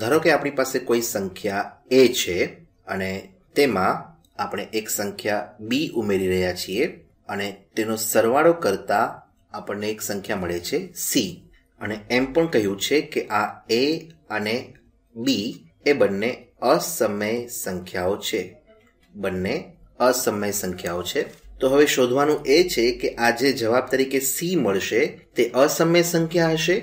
ધારો કે આપણી પાસે કોઈ સંખ્યા એ છે અને તેમાં આપણે એક સંખ્યા બી ઉમેરી રહ્યા છીએ અને તેનો સરવાળો કરતા આપણને એક સંખ્યા મળે છે સી અને એમ પણ કહ્યું છે કે આ એ અને બી એ બંને અસમય સંખ્યાઓ છે બંને અસમય સંખ્યાઓ છે તો હવે શોધવાનું એ છે કે આ જે જવાબ તરીકે સી મળશે તે અસમય સંખ્યા હશે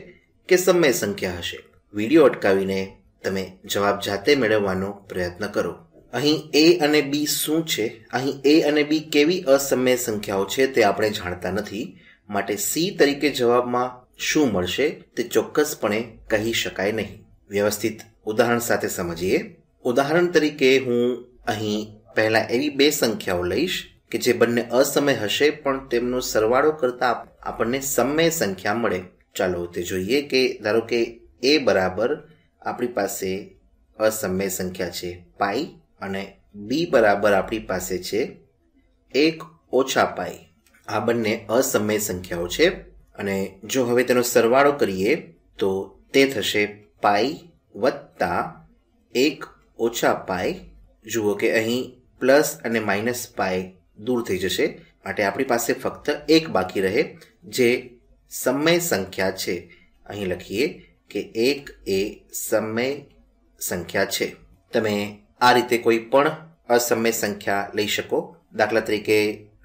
કે સમય સંખ્યા હશે વિડીયો અટકાવીને તમે જવાબ જાતે મેળવવાનો પ્રયત્ન કરો અહીં એ અને બી શું છે અહીં એ અને બી કેવી અસમય સંખ્યાઓ છે તે આપણે જાણતા નથી માટે સી તરીકે જવાબમાં શું મળશે તે ચોક્કસપણે કહી શકાય નહીં વ્યવસ્થિત ઉદાહરણ સાથે સમજીએ ઉદાહરણ તરીકે હું અહીં પહેલાં એવી બે સંખ્યાઓ લઈશ કે જે બંને અસમય હશે પણ તેમનો સરવાળો કરતાં આપણને સમય સંખ્યા મળે ચાલો તે જોઈએ કે ધારો કે એ બરાબર આપણી પાસે અસમય સંખ્યા છે પાઈ અને બી બરાબર આપણી પાસે છે એક ઓછા પાઈ આ બંને અસમય સંખ્યાઓ છે અને જો હવે તેનો સરવાળો કરીએ તો તે થશે પાઈ વત્તા એક ઓછા પાય જુઓ કે અહીં પ્લસ અને માઇનસ પાય દૂર થઈ જશે માટે આપણી પાસે ફક્ત એક બાકી રહે જે સમય સંખ્યા છે અહીં લખીએ કે એક એ સમય સંખ્યા છે તમે આ રીતે કોઈ પણ અસમય સંખ્યા લઈ શકો દાખલા તરીકે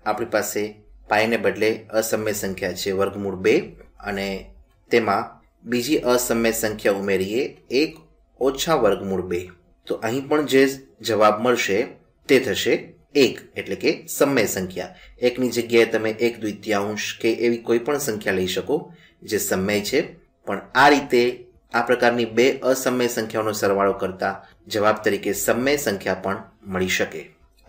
આપણી પાસે પાયને બદલે અસમય સંખ્યા છે વર્ગમૂળ બે અને તેમાં બીજી અસમય સંખ્યા ઉમેરીએ એક ઓછા વર્ગમૂળ બે તો અહીં પણ જે જવાબ મળશે તે થશે એક એટલે કે સમય સંખ્યા એકની જગ્યાએ તમે એક દ્વિતીયાંશ કે એવી કોઈ પણ સંખ્યા લઈ શકો જે સમય છે પણ આ રીતે આ પ્રકારની બે અસમય સંખ્યાઓનો સરવાળો કરતા જવાબ તરીકે સમય સંખ્યા પણ મળી શકે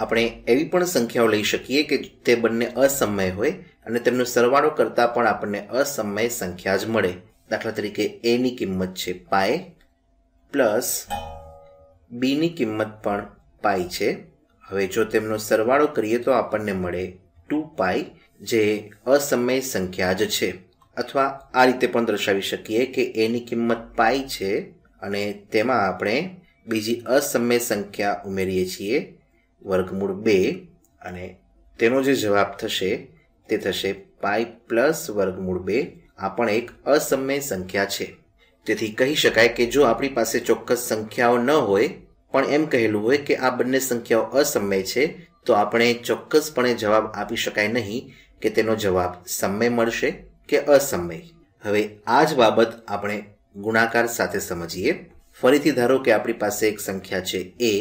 આપણે એવી પણ સંખ્યાઓ લઈ શકીએ કે તે બંને અસમય હોય અને તેમનો સરવાળો કરતાં પણ આપણને અસમય સંખ્યા જ મળે દાખલા તરીકે એની કિંમત છે પાય પ્લસ બીની કિંમત પણ પાય છે હવે જો તેમનો સરવાળો કરીએ તો આપણને મળે ટુ પાય જે અસમય સંખ્યા જ છે અથવા આ રીતે પણ દર્શાવી શકીએ કે એની કિંમત પાઈ છે અને તેમાં આપણે બીજી અસમ્ય સંખ્યા ઉમેરીએ છીએ વર્ગમૂળ બે અને તેનો જે જવાબ થશે તે થશે પાઈ પ્લસ વર્ગમૂળ બે આ પણ એક અસમ્ય સંખ્યા છે તેથી કહી શકાય કે જો આપણી પાસે ચોક્કસ સંખ્યાઓ ન હોય પણ એમ કહેલું હોય કે આ બંને સંખ્યાઓ અસમ્ય છે તો આપણે ચોક્કસપણે જવાબ આપી શકાય નહીં કે તેનો જવાબ સમય મળશે કે અસમય હવે આ જ બાબત આપણે ગુણાકાર સાથે સમજીએ ફરીથી ધારો કે આપણી પાસે એક સંખ્યા છે એ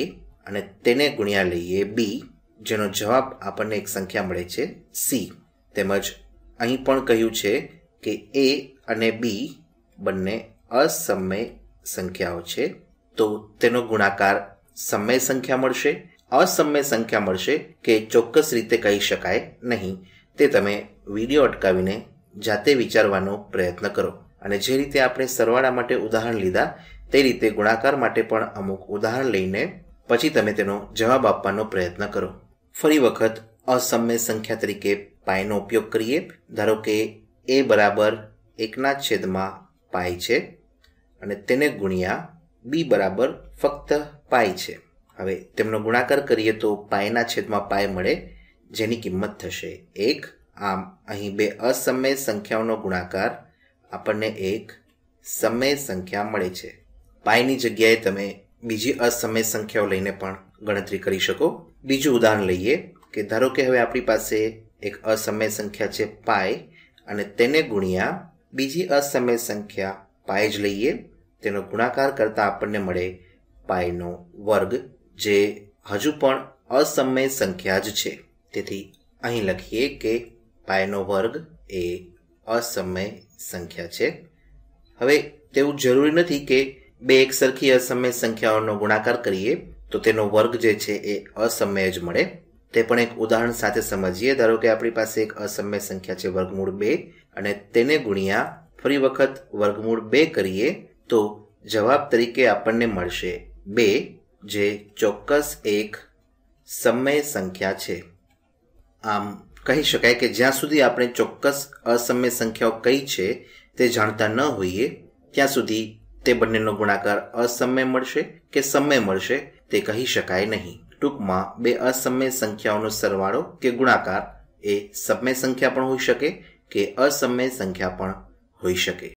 અને તેને ગુણ્યા લઈએ બી જેનો જવાબ આપણને એક સંખ્યા મળે છે સી તેમજ અહીં પણ કહ્યું છે કે એ અને બી બંને અસમય સંખ્યાઓ છે તો તેનો ગુણાકાર સમય સંખ્યા મળશે અસમય સંખ્યા મળશે કે ચોક્કસ રીતે કહી શકાય નહીં તે તમે વિડીયો અટકાવીને જાતે વિચારવાનો પ્રયત્ન કરો અને જે રીતે આપણે સરવાળા માટે ઉદાહરણ લીધા તે રીતે ગુણાકાર માટે પણ અમુક ઉદાહરણ લઈને પછી તમે તેનો જવાબ આપવાનો પ્રયત્ન કરો ફરી વખત અસમ્ય સંખ્યા તરીકે પાયનો ઉપયોગ કરીએ ધારો કે એ બરાબર એકના છેદમાં પાય છે અને તેને ગુણ્યા બી બરાબર ફક્ત પાય છે હવે તેમનો ગુણાકાર કરીએ તો પાયના છેદમાં પાય મળે જેની કિંમત થશે એક આમ અહીં બે અસમય સંખ્યાઓનો ગુણાકાર આપણને એક સમય સંખ્યા મળે છે પાઈની જગ્યાએ તમે બીજી અસમય સંખ્યાઓ લઈને પણ ગણતરી કરી શકો બીજું ઉદાહરણ લઈએ કે ધારો કે હવે આપણી પાસે એક અસમય સંખ્યા છે પાય અને તેને ગુણ્યા બીજી અસમય સંખ્યા પાય જ લઈએ તેનો ગુણાકાર કરતાં આપણને મળે પાયનો વર્ગ જે હજુ પણ અસમય સંખ્યા જ છે તેથી અહીં લખીએ કે પાયનો વર્ગ એ અસમય સંખ્યા છે હવે તેવું જરૂરી નથી કે બે એક સરખી અસમય સંખ્યાઓનો ગુણાકાર કરીએ તો તેનો વર્ગ જે છે એ અસમય જ મળે તે પણ એક ઉદાહરણ સાથે સમજીએ ધારો કે આપણી પાસે એક અસમય સંખ્યા છે વર્ગમૂળ બે અને તેને ગુણ્યા ફરી વખત વર્ગમૂળ બે કરીએ તો જવાબ તરીકે આપણને મળશે બે જે ચોક્કસ એક સમય સંખ્યા છે આમ કહી શકાય કે જ્યાં સુધી આપણે ચોક્કસ અસમ્ય સંખ્યાઓ કઈ છે તે જાણતા ન હોઈએ ત્યાં સુધી તે બંનેનો ગુણાકાર અસમય મળશે કે સમય મળશે તે કહી શકાય નહીં ટૂંકમાં બે અસમ્ય સંખ્યાઓનો સરવાળો કે ગુણાકાર એ સમય સંખ્યા પણ હોઈ શકે કે અસમય સંખ્યા પણ હોઈ શકે